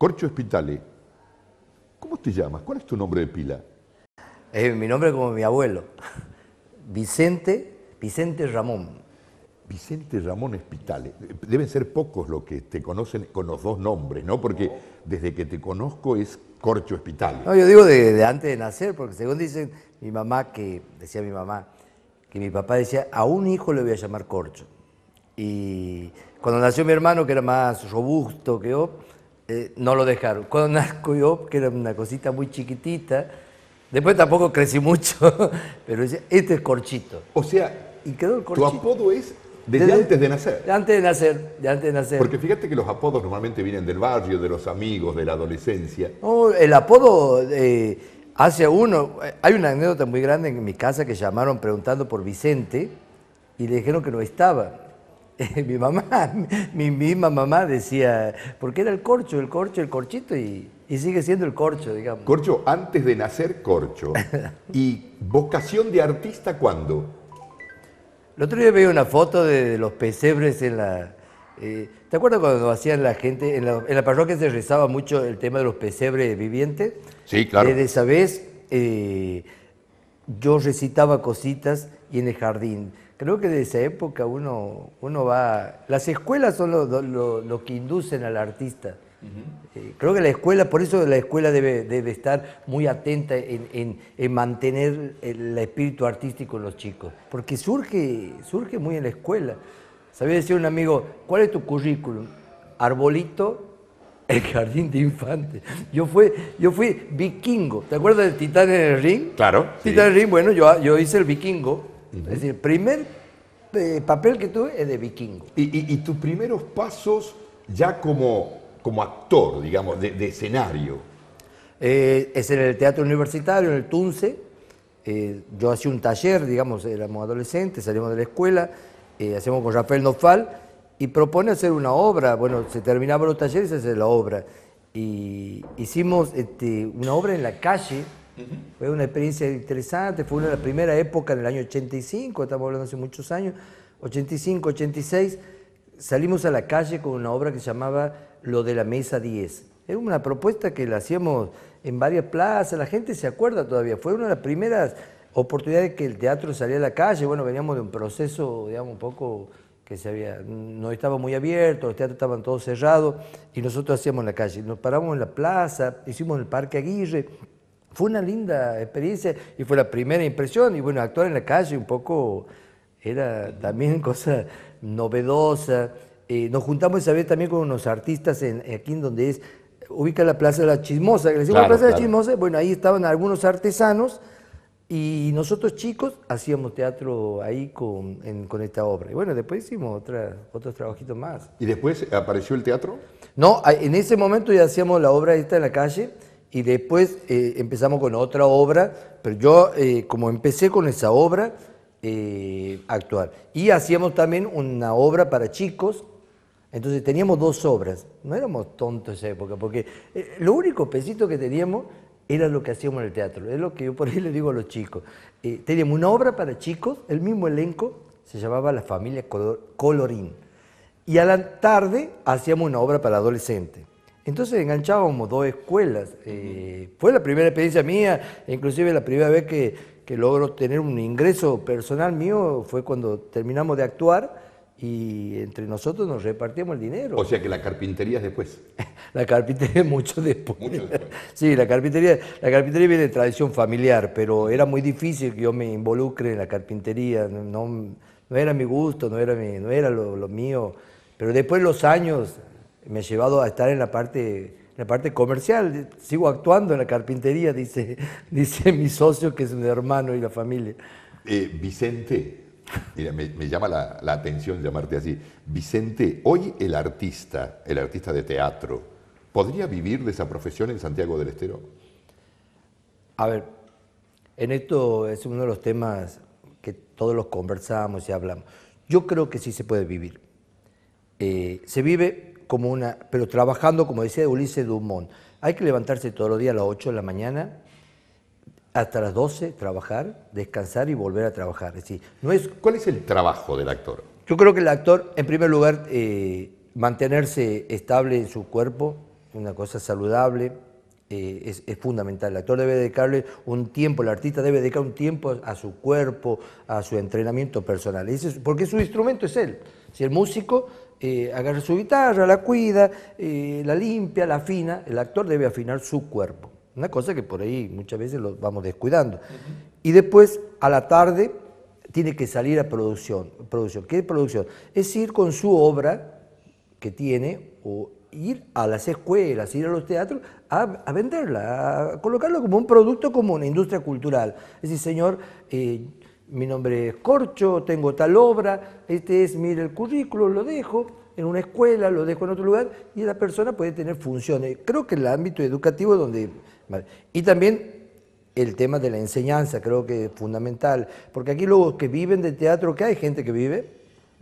Corcho Espitales, ¿cómo te llamas? ¿Cuál es tu nombre de pila? mi nombre es como mi abuelo, Vicente, Vicente Ramón. Vicente Ramón Espitale. Deben ser pocos los que te conocen con los dos nombres, ¿no? Porque desde que te conozco es Corcho Espitale. No, yo digo de, antes de nacer, porque según dicen mi mamá, que decía mi mamá, que mi papá decía, a un hijo le voy a llamar Corcho. Y cuando nació mi hermano, que era más robusto que yo, eh, no lo dejaron. Cuando nací yo, que era una cosita muy chiquitita, después tampoco crecí mucho, pero decía, este es corchito. O sea, y quedó el corchito. Tu apodo es desde, antes de nacer. antes de nacer, de antes de nacer. Porque fíjate que los apodos normalmente vienen del barrio, de los amigos, de la adolescencia. No, el apodo eh, hace uno. Eh, hay una anécdota muy grande en mi casa que llamaron preguntando por Vicente y le dijeron que no estaba. mi mamá, mi misma mamá decía, porque era el corcho, el corcho, el corchito y, sigue siendo el corcho, digamos. Corcho, antes de nacer corcho. ¿Y vocación de artista cuándo? El otro día veía una foto de los pesebres en la... Eh, ¿Te acuerdas cuando hacían la gente, en la, parroquia se rezaba mucho el tema de los pesebres vivientes? Sí, claro. Eh, de esa vez eh, yo recitaba cositas y en el jardín creo que de esa época uno, uno va... Las escuelas son lo, que inducen al artista. Eh, creo que la escuela, por eso la escuela debe, estar muy atenta en, mantener el espíritu artístico en los chicos, porque surge, surge muy en la escuela. Sabía decir un amigo, ¿cuál es tu currículum? Arbolito, el jardín de infantes. Yo fui, yo fui vikingo. ¿Te acuerdas de Titán en el Ring? Claro. Titán en el Ring, bueno, yo hice el vikingo es decir, el primer eh, papel que tuve es de vikingo. Y, tus primeros pasos ya como, como actor, digamos, de, escenario. Eh, es en el teatro universitario, en el Tunce. Eh, yo hacía un taller, digamos, éramos adolescentes, salimos de la escuela, hacemos con Rafael Nofal y propone hacer una obra. Bueno, se terminaban los talleres y se hace la obra. Y hicimos este, una obra en la calle, fue una experiencia interesante, fue una de las primeras épocas del año 85, estamos hablando hace muchos años, 85, 86, salimos a la calle con una obra que se llamaba Lo de la Mesa 10. Era una propuesta que la hacíamos en varias plazas, la gente se acuerda todavía, fue una de las primeras oportunidades que el teatro salía a la calle, bueno, veníamos de un proceso, digamos, un poco que se había, no estaba muy abierto, los teatros estaban todos cerrados y nosotros hacíamos en la calle. Nos paramos en la plaza, hicimos el Parque Aguirre, fue una linda experiencia y fue la primera impresión. Y bueno, actuar en la calle un poco era también cosa novedosa. Eh, nos juntamos esa vez también con unos artistas en, aquí en donde es, ubica la Plaza de la Chismosa. Que le decimos Plaza de la Chismosa, bueno, ahí estaban algunos artesanos y nosotros chicos hacíamos teatro ahí con, esta obra. Y bueno, después hicimos otra, otros trabajitos más. ¿Y después apareció el teatro? No, en ese momento ya hacíamos la obra esta en la calle y después eh, empezamos con otra obra, pero yo eh, como empecé con esa obra, eh, actual. Y hacíamos también una obra para chicos, entonces teníamos dos obras, no éramos tontos esa época, porque lo único pesito que teníamos era lo que hacíamos en el teatro, es lo que yo por ahí le digo a los chicos. teníamos una obra para chicos, el mismo elenco, se llamaba La familia Colorín, y a la tarde hacíamos una obra para adolescentes. Entonces enganchábamos dos escuelas. Eh, fue la primera experiencia mía, inclusive la primera vez que, que, logro tener un ingreso personal mío fue cuando terminamos de actuar y entre nosotros nos repartíamos el dinero. O sea que la carpintería es después. la carpintería mucho después. Mucho después. sí, la carpintería, la carpintería viene de tradición familiar, pero era muy difícil que yo me involucre en la carpintería. No, era mi gusto, no era, no era lo, lo mío. Pero después los años me ha llevado a estar en la parte, la parte comercial. Sigo actuando en la carpintería, dice, dice mi socio, que es mi hermano y la familia. Eh, Vicente, me, llama la, la, atención llamarte así. Vicente, hoy el artista, el artista de teatro, ¿podría vivir de esa profesión en Santiago del Estero? A ver, en esto es uno de los temas que todos los conversamos y hablamos. Yo creo que sí se puede vivir. Eh, se vive una, pero trabajando, como decía Ulises Dumont, hay que levantarse todos los días a las 8 de la mañana hasta las 12, trabajar, descansar y volver a trabajar. decir, no es... ¿Cuál es el trabajo del actor? Yo creo que el actor, en primer lugar, eh, mantenerse estable en su cuerpo, una cosa saludable, eh, es, fundamental. El actor debe dedicarle un tiempo, el artista debe dedicar un tiempo a, su cuerpo, a su entrenamiento personal. porque su instrumento es él. Si el músico eh, agarra su guitarra, la cuida, eh, la limpia, la afina. El actor debe afinar su cuerpo. Una cosa que por ahí muchas veces lo vamos descuidando. Y después, a la tarde, tiene que salir a producción. producción. ¿Qué es producción? Es ir con su obra que tiene o ir a las escuelas, ir a los teatros a, venderla, a colocarlo como un producto, como una industria cultural. Es decir, señor, eh, mi nombre es Corcho, tengo tal obra, este es, mira, el currículum, lo dejo en una escuela, lo dejo en otro lugar, y la persona puede tener funciones. Creo que el ámbito educativo donde... Y también el tema de la enseñanza, creo que es fundamental, porque aquí los que viven de teatro, que hay gente que vive,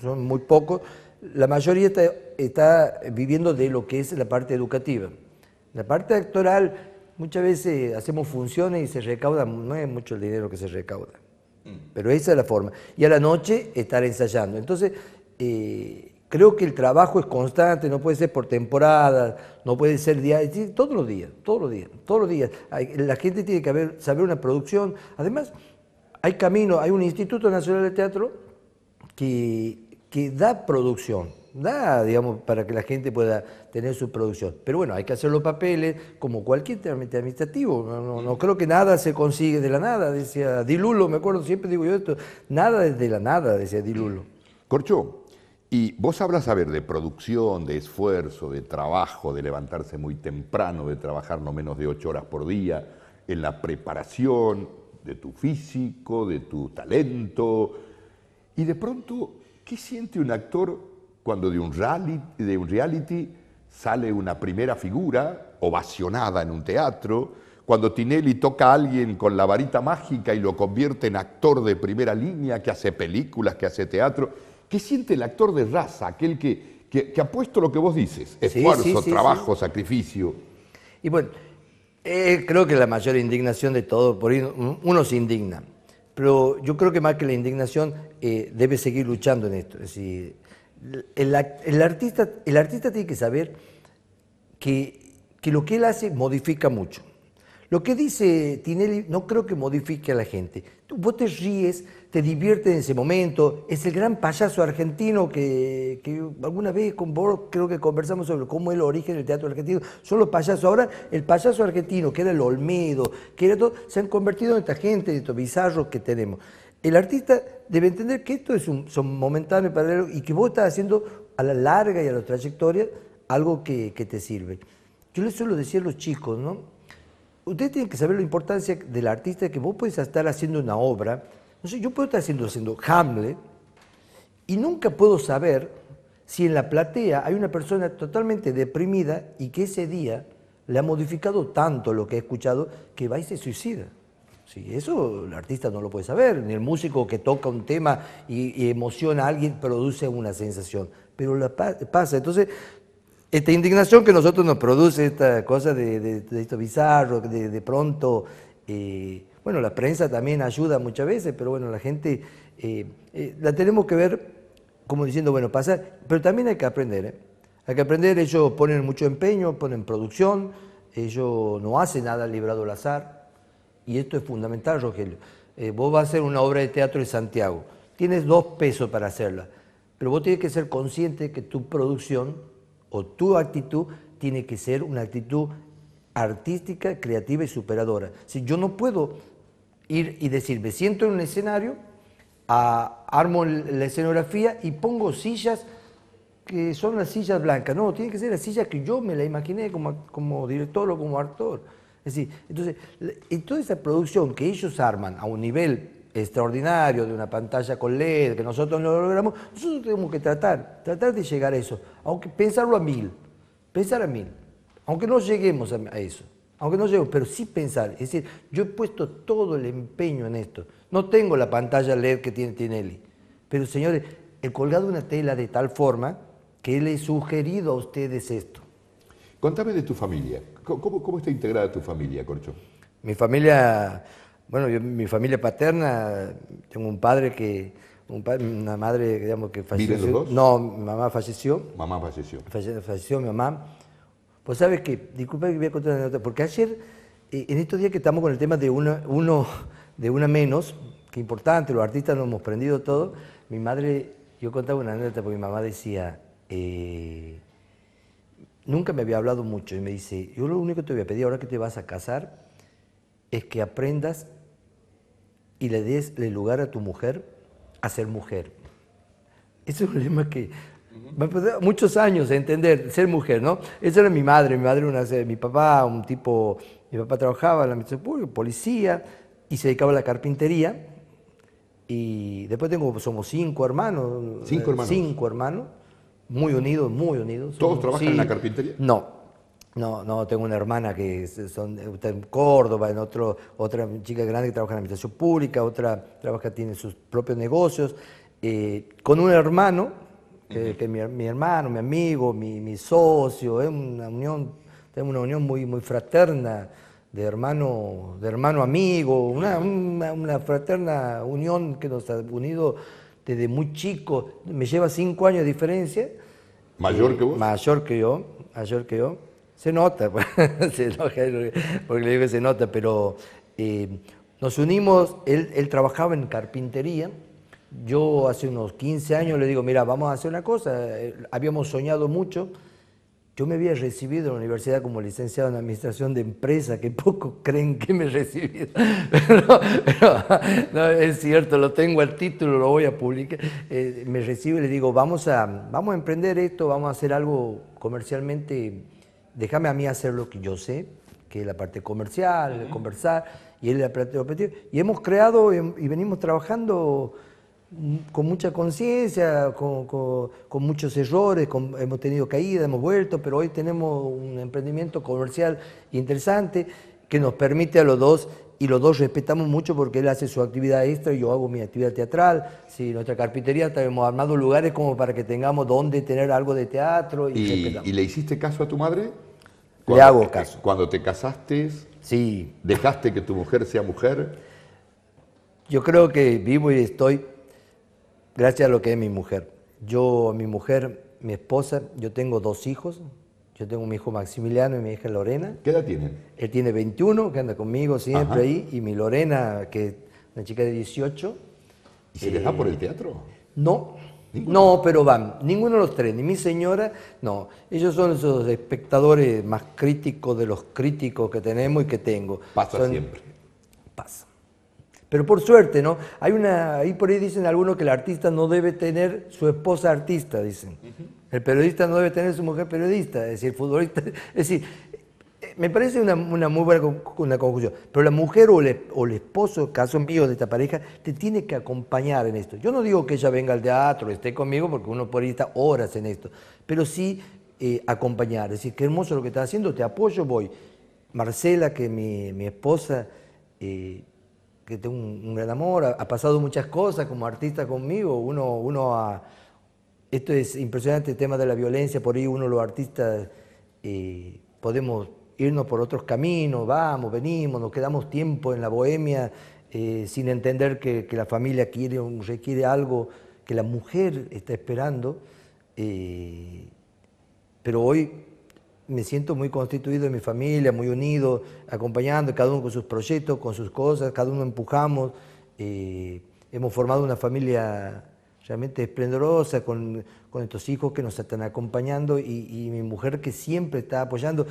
son muy pocos, la mayoría está, está viviendo de lo que es la parte educativa. La parte actoral, muchas veces hacemos funciones y se recauda, no es mucho el dinero que se recauda. Mm. Pero esa es la forma. Y a la noche estar ensayando. Entonces, eh, creo que el trabajo es constante, no puede ser por temporada, no puede ser diario, todos los días, todos los días, todos los días. La gente tiene que saber una producción. Además, hay camino, hay un Instituto Nacional de Teatro que da producción Nada, digamos, para que la gente pueda tener su producción. Pero bueno, hay que hacer los papeles como cualquier trámite administrativo. No, creo que nada se consigue de la nada, decía Dilulo, me acuerdo, siempre digo yo esto, nada es de la nada, decía Dilulo. Corcho, y vos a ver, de producción, de esfuerzo, de trabajo, de levantarse muy temprano, de trabajar no menos de ocho horas por día, en la preparación de tu físico, de tu talento. Y de pronto, ¿qué siente un actor cuando de un, reality, sale una primera figura ovacionada en un teatro, cuando Tinelli toca a alguien con la varita mágica y lo convierte en actor de primera línea, que hace películas, que hace teatro. ¿Qué siente el actor de raza, aquel que, ha puesto lo que vos dices? Esfuerzo, trabajo, sacrificio. Y bueno, eh, creo que la mayor indignación de todo, por uno se indigna, pero yo creo que más que la indignación eh, debe seguir luchando en esto. Es decir, el, artista, tiene que saber que, lo que él hace modifica mucho. Lo que dice Tinelli no creo que modifique a la gente. Tú, vos te ríes, te diviertes en ese momento. Es el gran payaso argentino que, que alguna vez con vos creo que conversamos sobre cómo es el origen del teatro argentino. Son los payasos. Ahora el payaso argentino, que era el Olmedo, que era todo, se han convertido en esta gente, en estos bizarros que tenemos el artista debe entender que esto es un, son y paralelo y que vos estás haciendo a la larga y a la trayectoria algo que, te sirve. Yo les suelo decir a los chicos, ¿no? Ustedes tienen que saber la importancia del artista que vos puedes estar haciendo una obra. No sé, yo puedo estar haciendo, haciendo Hamlet y nunca puedo saber si en la platea hay una persona totalmente deprimida y que ese día le ha modificado tanto lo que ha escuchado que va y se suicida. Sí, eso el artista no lo puede saber, ni el músico que toca un tema y, emociona a alguien produce una sensación, pero la pasa. Entonces, esta indignación que nosotros nos produce, esta cosa de, esto bizarro, de, de pronto, eh, bueno, la prensa también ayuda muchas veces, pero bueno, la gente eh, eh, la tenemos que ver como diciendo, bueno, pasa. pero también hay que aprender, hay que aprender, ellos ponen mucho empeño, ponen producción, ellos no hacen nada librado al azar y esto es fundamental, Rogelio, eh, vos vas a hacer una obra de teatro de Santiago, tienes dos pesos para hacerla, pero vos tienes que ser consciente que tu producción o tu actitud tiene que ser una actitud artística, creativa y superadora. Si yo no puedo ir y decir, me siento en un escenario, armo la escenografía y pongo sillas que son las sillas blancas. No, tiene que ser las sillas que yo me la imaginé como, como director o como actor. Es decir, entonces, toda esa producción que ellos arman a un nivel extraordinario de una pantalla con LED, que nosotros no logramos, nosotros tenemos que tratar, tratar de llegar a eso, aunque pensarlo a mil, pensar a mil, aunque no lleguemos a eso, aunque no lleguemos, pero sí pensar, es decir, yo he puesto todo el empeño en esto, no tengo la pantalla LED que tiene Tinelli, pero señores, he colgado una tela de tal forma que le he sugerido a ustedes esto. Contame de tu familia. ¿Cómo, está integrada tu familia, Corcho? Mi familia, bueno, mi familia paterna, tengo un padre que, una madre, digamos, que falleció. ¿Viven los dos? No, mi mamá falleció. Mamá falleció. falleció mi mamá. Pues sabes que, disculpa que voy a contar una anécdota. porque ayer, eh, en estos días que estamos con el tema de una, uno, de una menos, que importante, los artistas nos hemos prendido todo, mi madre, yo contaba una anécdota porque mi mamá decía, eh, nunca me había hablado mucho y me dice, yo lo único que te voy a pedir ahora que te vas a casar es que aprendas y le des el lugar a tu mujer a ser mujer. Ese es un lema que me muchos años a entender, ser mujer, ¿no? Esa era mi madre, mi madre, una, mi papá, un tipo, mi papá trabajaba en la policía, y se dedicaba a la carpintería. Y después tengo, somos cinco hermanos. Cinco hermanos. Cinco hermanos muy unidos, muy unidos. ¿Todos trabajan en la carpintería? No, no, no, tengo una hermana que son, está en Córdoba, en otro, otra chica grande que trabaja en la administración pública, otra trabaja, tiene sus propios negocios, eh, con un hermano, que, es mi, hermano, mi amigo, mi, socio, es una unión, tenemos una unión muy, muy fraterna, de hermano, de hermano amigo, una fraterna unión que nos ha unido desde muy chico, me lleva cinco años de diferencia. ¿Mayor eh, que vos? Mayor que yo, mayor que yo. Se nota, se porque le digo que se nota, pero eh, nos unimos, él, él, trabajaba en carpintería, yo hace unos 15 años le digo, mira, vamos a hacer una cosa, eh, habíamos soñado mucho, yo me había recibido en la universidad como licenciado en administración de empresa, que pocos creen que me he recibido. Pero, es cierto, lo tengo el título, lo voy a publicar. Eh, me recibo y le digo, vamos a, vamos a emprender esto, vamos a hacer algo comercialmente. Déjame a mí hacer lo que yo sé, que es la parte comercial, conversar, y él la parte operativa. Y hemos creado em, y venimos trabajando con mucha conciencia, con, con, muchos errores, hemos tenido caídas, hemos vuelto, pero hoy tenemos un emprendimiento comercial interesante que nos permite a los dos, y los dos respetamos mucho porque él hace su actividad extra y yo hago mi actividad teatral. Sí, nuestra carpintería hemos armado lugares como para que tengamos donde tener algo de teatro. ¿Y, le hiciste caso a tu madre? le hago caso. Cuando te casaste, sí. ¿dejaste que tu mujer sea mujer? Yo creo que vivo y estoy gracias a lo que es mi mujer. Yo, mi mujer, mi esposa, yo tengo dos hijos. Yo tengo mi hijo Maximiliano y mi hija Lorena. ¿Qué edad tiene? Él tiene 21, que anda conmigo siempre ahí, y mi Lorena, que es una chica de 18. ¿Y se le por el teatro? No, No, pero van, ninguno de los tres, ni mi señora, no. Ellos son esos espectadores más críticos de los críticos que tenemos y que tengo. Pasa siempre. Pasa. Pero por suerte, ¿no? Hay una, ahí por ahí dicen algunos que el artista no debe tener su esposa artista, dicen. El periodista no debe tener su mujer periodista, es decir, el futbolista. Es decir, eh, me parece una, muy buena una conclusión. Pero la mujer o el, e, o el esposo, caso mío de esta pareja, te tiene que acompañar en esto. Yo no digo que ella venga al teatro, esté conmigo, porque uno por ahí está horas en esto. Pero sí eh, acompañar, es decir, qué hermoso lo que estás haciendo, te apoyo, voy. Marcela, que mi, esposa. Eh, que tengo un, gran amor, ha, pasado muchas cosas como artista conmigo, uno, uno esto es impresionante, el tema de la violencia, por ahí uno los artistas eh, podemos irnos por otros caminos, vamos, venimos, nos quedamos tiempo en la bohemia eh, sin entender que, la familia quiere, requiere algo que la mujer está esperando. Eh, pero hoy me siento muy constituido en mi familia, muy unido, acompañando, cada uno con sus proyectos, con sus cosas, cada uno empujamos. hemos formado una familia realmente esplendorosa con, con, estos hijos que nos están acompañando y, mi mujer que siempre está apoyando.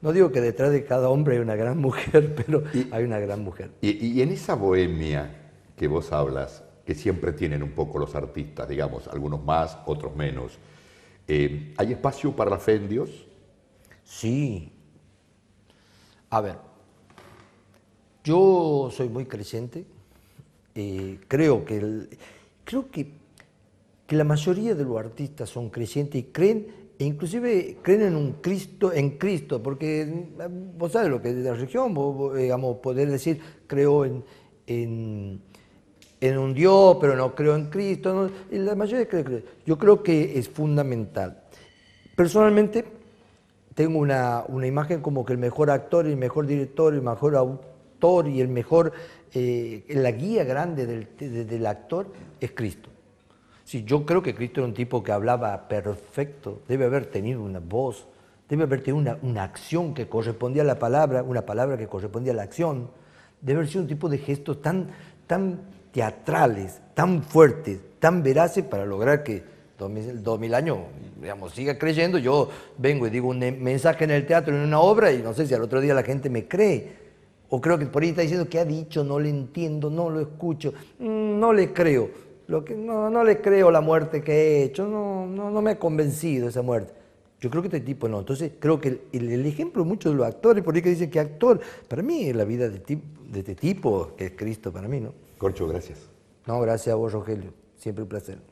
No digo que detrás de cada hombre hay una gran mujer, pero hay una gran mujer. y en esa bohemia que vos hablas, que siempre tienen un poco los artistas, digamos, algunos más, otros menos, eh, ¿Hay espacio para la fe en Dios? Sí. A ver, yo soy muy creciente, eh, creo que creo que, la mayoría de los artistas son crecientes y creen, e inclusive creen en un Cristo, en Cristo, porque eh, vos sabes lo que es la religión, vos, digamos, poder decir creo en en un Dios, pero no creo en Cristo. la mayoría Yo creo que es fundamental. Personalmente, tengo una, una, imagen como que el mejor actor, el mejor director, el mejor autor y el mejor, eh, la guía grande del, actor es Cristo. yo creo que Cristo era un tipo que hablaba perfecto, debe haber tenido una voz, debe haber tenido una, acción que correspondía a la palabra, una palabra que correspondía a la acción, debe haber sido un tipo de gesto tan, tan teatrales, tan fuertes, tan veraces para lograr que 2000, 2000 años, digamos, siga creyendo. Yo vengo y digo un mensaje en el teatro, en una obra, y no sé si al otro día la gente me cree. O creo que por ahí está diciendo que ha dicho, no le entiendo, no lo escucho, mm, no le creo. no, le creo la muerte que he hecho, no, me ha convencido esa muerte. Yo creo que este tipo no. Entonces, creo que el, ejemplo mucho muchos de los actores, por ahí que dicen que actor, para mí es la vida de, de este tipo, que es Cristo para mí, ¿no? Corcho, gracias. No, gracias a vos, Rogelio. Siempre un placer.